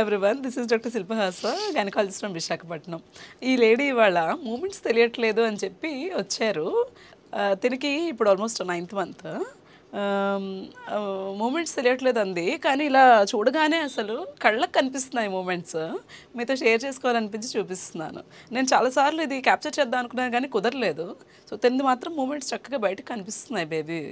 everyone this is doctor Shilpahasa gynaecologist from Visakhapatnam ఈ lady ఇవాళ moments తెలియట్లేదు అని చెప్పి వచ్చారు తినికి ఇప్పుడు ఆల్మోస్ట్ నైన్త్ మంత్ మూమెంట్స్ తెలియట్లేదు అంది కానీ ఇలా చూడగానే అసలు కళ్ళకు కనిపిస్తున్నాయి మూమెంట్స్ మీతో షేర్ చేసుకోవాలనిపించి చూపిస్తున్నాను నేను చాలాసార్లు ఇది క్యాప్చర్ చేద్దాం అనుకున్నాను కానీ కుదరలేదు సో తింది మాత్రం మూమెంట్స్ చక్కగా బయటకు కనిపిస్తున్నాయి బేబీ